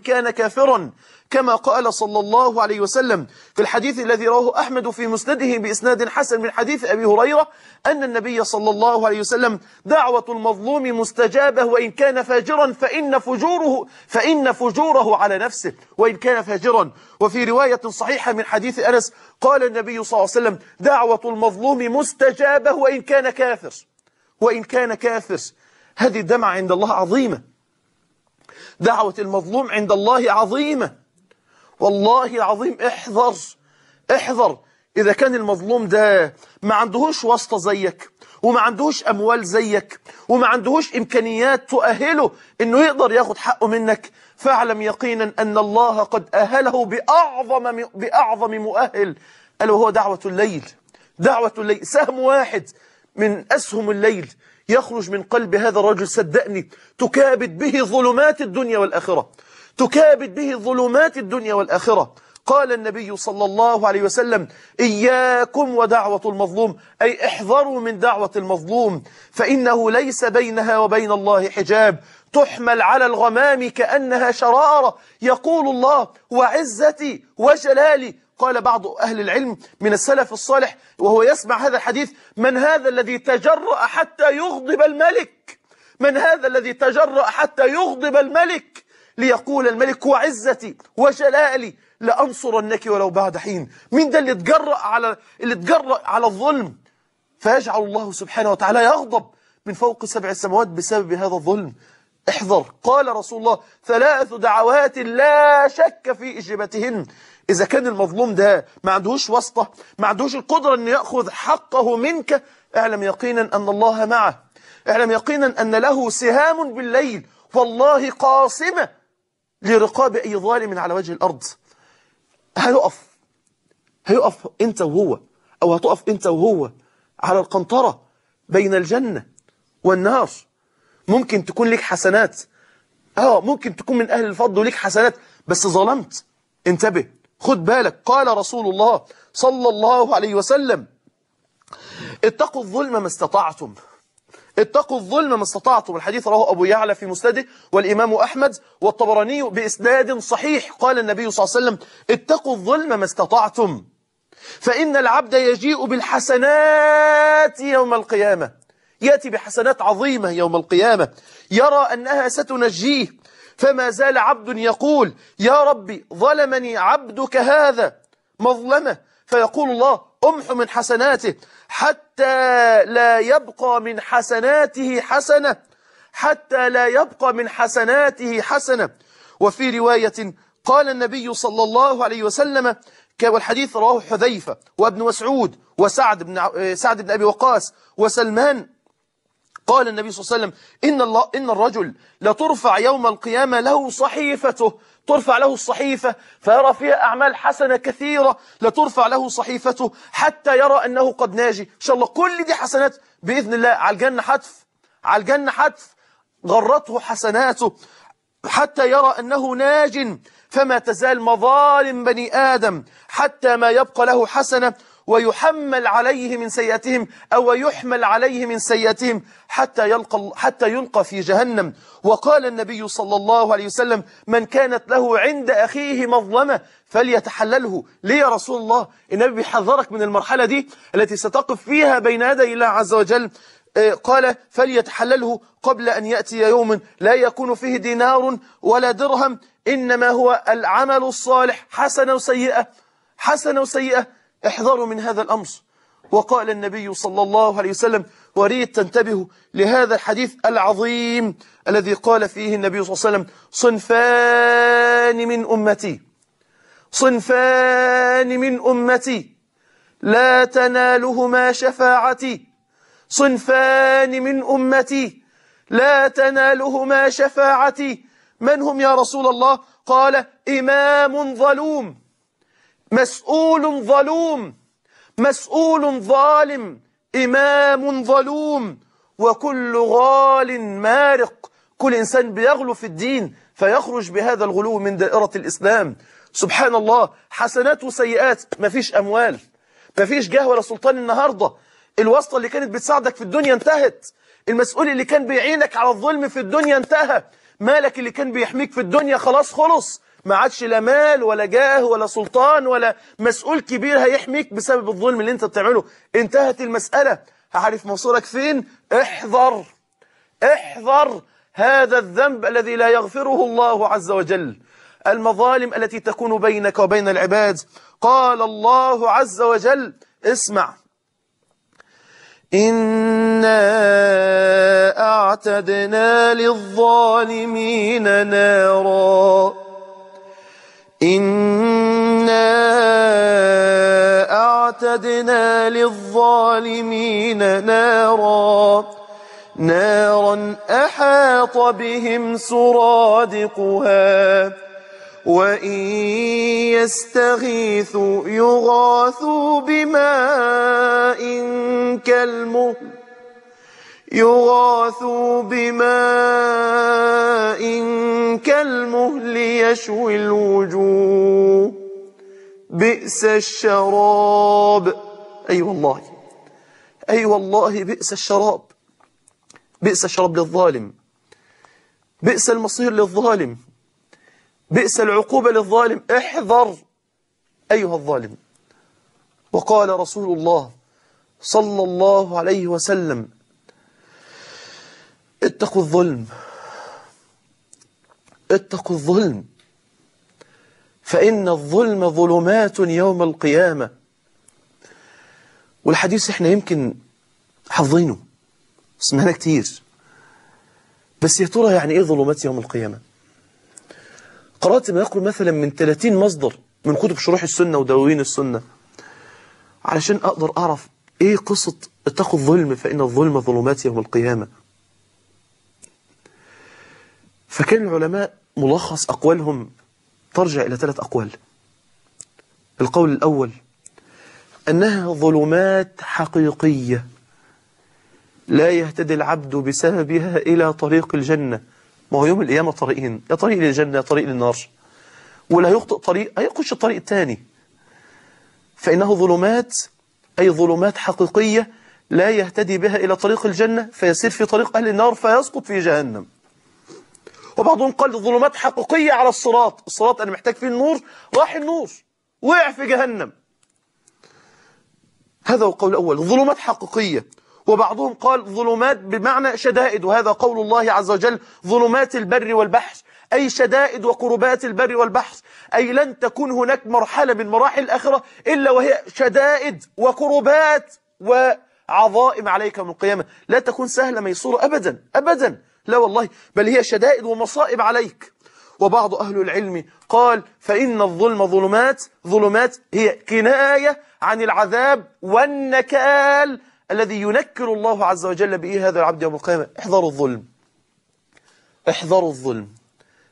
كان كافرا كما قال صلى الله عليه وسلم في الحديث الذي رواه أحمد في مسنده بإسناد حسن من حديث أبي هريرة أن النبي صلى الله عليه وسلم دعوة المظلوم مستجابة وإن كان فاجرا فإن فجوره فإن فجوره على نفسه وإن كان فاجرا وفي رواية صحيحة من حديث أنس قال النبي صلى الله عليه وسلم دعوة المظلوم مستجابة وإن كان كافر وإن كان كافر هذه الدمعة عند الله عظيمة دعوة المظلوم عند الله عظيمة والله العظيم احذر احذر إذا كان المظلوم ده ما عندهوش واسطة زيك وما عندهوش أموال زيك وما عندهوش إمكانيات تؤهله إنه يقدر ياخد حقه منك فاعلم يقينا أن الله قد أهله بأعظم, بأعظم مؤهل ألا وهو دعوة الليل دعوة الليل سهم واحد من أسهم الليل يخرج من قلب هذا الرجل صدقني تكابد به ظلمات الدنيا والآخرة تكابد به ظلمات الدنيا والآخرة قال النبي صلى الله عليه وسلم إياكم ودعوة المظلوم أي احذروا من دعوة المظلوم فإنه ليس بينها وبين الله حجاب تحمل على الغمام كأنها شرارة يقول الله وعزتي وجلالي قال بعض أهل العلم من السلف الصالح وهو يسمع هذا الحديث من هذا الذي تجرأ حتى يغضب الملك من هذا الذي تجرأ حتى يغضب الملك ليقول الملك وعزتي وجلالي لأنصرنك ولو بعد حين مين ده اللي تجرأ على اللي تجرأ على الظلم فيجعل الله سبحانه وتعالى يغضب من فوق سبع السماوات بسبب هذا الظلم احذر قال رسول الله ثلاث دعوات لا شك في إجابتهن إذا كان المظلوم ده ما عندهوش واسطة ما عندهوش القدرة أن يأخذ حقه منك اعلم يقينا أن الله معه اعلم يقينا أن له سهام بالليل والله قاصمة لرقاب أي ظالم على وجه الأرض هيقف هيقف أنت وهو أو هتقف أنت وهو على القنطرة بين الجنة والنار ممكن تكون لك حسنات اه ممكن تكون من أهل الفضل وليك حسنات بس ظلمت انتبه خد بالك قال رسول الله صلى الله عليه وسلم اتقوا الظلم ما استطعتم اتقوا الظلم ما استطعتم الحديث رواه أبو يعلى في مسنده والإمام أحمد والطبراني بإسناد صحيح قال النبي صلى الله عليه وسلم اتقوا الظلم ما استطعتم فإن العبد يجيء بالحسنات يوم القيامة يأتي بحسنات عظيمة يوم القيامة يرى أنها ستنجيه فما زال عبد يقول يا ربي ظلمني عبدك هذا مظلمة فيقول الله امح من حسناته حتى لا يبقى من حسناته حسنة حتى لا يبقى من حسناته حسنة وفي رواية قال النبي صلى الله عليه وسلم والحديث رواه حذيفة وابن مسعود وسعد بن, سعد بن أبي وقاس وسلمان قال النبي صلى الله عليه وسلم إن, الله إن الرجل لترفع يوم القيامة له صحيفته ترفع له الصحيفة فيرى فيها أعمال حسنة كثيرة لترفع له صحيفته حتى يرى أنه قد ناجي إن شاء الله كل دي حسنات بإذن الله على الجنة حتف على الجنة حتف غرته حسناته حتى يرى أنه ناج فما تزال مظالم بني آدم حتى ما يبقى له حسنة ويحمل عليه من سيئاتهم أو يحمل عليه من سيئاتهم حتى يلقى, حتى يلقى في جهنم وقال النبي صلى الله عليه وسلم من كانت له عند أخيه مظلمة فليتحلله ليه يا رسول الله النبي بيحذرك من المرحلة دي التي ستقف فيها بين يدي الله عز وجل آه، قال فليتحلله قبل أن يأتي يوم لا يكون فيه دينار ولا درهم إنما هو العمل الصالح حسنة وسيئة حسنة وسيئة احذروا من هذا الأمر وقال النبي صلى الله عليه وسلم وريد تنتبهوا لهذا الحديث العظيم الذي قال فيه النبي صلى الله عليه وسلم صنفان من أمتي صنفان من أمتي لا تنالهما شفاعتي صنفان من أمتي لا تنالهما شفاعتي من هم يا رسول الله قال إمام ظلوم مسؤول ظلوم مسؤول ظالم إمام ظلوم وكل غال مارق كل إنسان بيغلو في الدين فيخرج بهذا الغلو من دائرة الإسلام سبحان الله حسنات وسيئات مفيش أموال مفيش جاه ولا سلطان النهاردة الواسطة اللي كانت بتساعدك في الدنيا انتهت المسؤول اللي كان بيعينك على الظلم في الدنيا انتهى مالك اللي كان بيحميك في الدنيا خلاص خلص ما عادش لا مال ولا جاه ولا سلطان ولا مسؤول كبير هيحميك بسبب الظلم اللي انت بتعمله انتهت المسألة هعرف مصيرك فين احذر احذر هذا الذنب الذي لا يغفره الله عز وجل المظالم التي تكون بينك وبين العباد قال الله عز وجل اسمع إنا أعتدنا للظالمين نارا إنا أعتدنا للظالمين نارا نارا أحاط بهم سرادقها وإن يستغيثوا يغاثوا بماء كالمهل يغاثوا بماء كالمهل يشوي الوجوه بئس الشراب أي أيوة والله أي أيوة والله بئس الشراب بئس الشراب للظالم بئس المصير للظالم بئس العقوبة للظالم احذر أيها الظالم وقال رسول الله صلى الله عليه وسلم اتقوا الظلم اتقوا الظلم فإن الظلم ظلمات يوم القيامة والحديث احنا يمكن حظينه سمعنا كتير بس يا ترى يعني ايه ظلمات يوم القيامة قرأت ما يقول مثلا من 30 مصدر من كتب شروح السنة ودواوين السنة علشان أقدر أعرف إيه قصة اتقوا الظلم فإن الظلم ظلمات يوم القيامة فكان العلماء ملخص أقوالهم ترجع إلى ثلاث أقوال القول الأول أنها ظلمات حقيقية لا يهتدي العبد بسببها إلى طريق الجنة ما هو يوم القيامة طريقين يا طريق للجنة يا طريق للنار ولا يخطئ طريق هيخش الطريق الثاني فإنه ظلمات أي ظلمات حقيقية لا يهتدي بها إلى طريق الجنة فيسير في طريق أهل النار فيسقط في جهنم وبعضهم قال ظلمات حقيقية على الصراط الصراط أنا محتاج فيه النور راح النور وقع في جهنم هذا هو قول الأول ظلمات حقيقية وبعضهم قال ظلمات بمعنى شدائد وهذا قول الله عز وجل ظلمات البر والبحر أي شدائد وقربات البر والبحر أي لن تكون هناك مرحلة من مراحل الآخرة إلا وهي شدائد وقربات وعظائم عليك من القيامة لا تكون سهلة ميسورة أبدا أبدا لا والله بل هي شدائد ومصائب عليك وبعض أهل العلم قال فإن الظلم ظلمات ظلمات هي كناية عن العذاب والنكال الذي ينكر الله عز وجل به هذا العبد يوم القيامة احذروا الظلم احذروا الظلم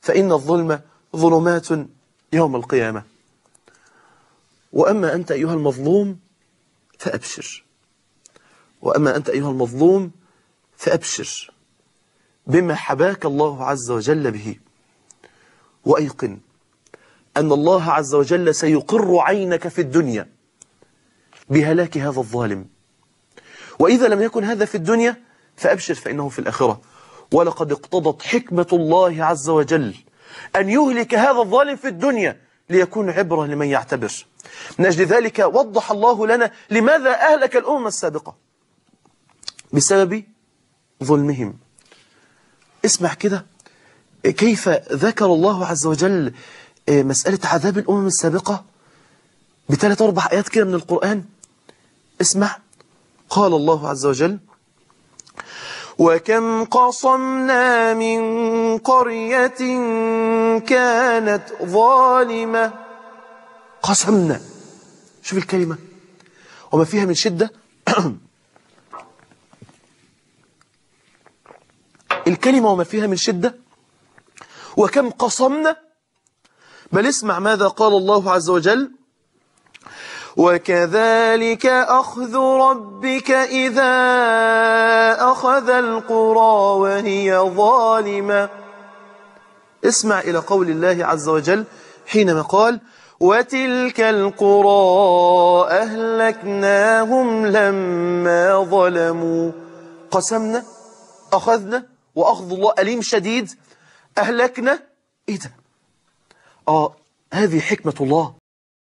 فإن الظلم ظلمات يوم القيامة وأما أنت أيها المظلوم فأبشر وأما أنت أيها المظلوم فأبشر بما حباك الله عز وجل به وأيقن أن الله عز وجل سيقر عينك في الدنيا بهلاك هذا الظالم وإذا لم يكن هذا في الدنيا فأبشر فإنه في الآخرة ولقد اقتضت حكمة الله عز وجل أن يهلك هذا الظالم في الدنيا ليكون عبرة لمن يعتبر من أجل ذلك وضح الله لنا لماذا أهلك الأمم السابقة بسبب ظلمهم اسمع كده كيف ذكر الله عز وجل آه، مسألة عذاب الأمم السابقة بثلاث أربع آيات كده من القرآن اسمع قال الله عز وجل وكم قصمنا من قرية كانت ظالمة قصمنا شوف الكلمة وما فيها من شدة الكلمة وما فيها من شدة وكم قصمنا بل اسمع ماذا قال الله عز وجل وكذلك أخذ ربك إذا أخذ القرى وهي ظالمة اسمع إلى قول الله عز وجل حينما قال وتلك القرى أهلكناهم لما ظلموا قسمنا أخذنا وأخذ الله أليم شديد أهلكنا إيه ده آه هذه حكمة الله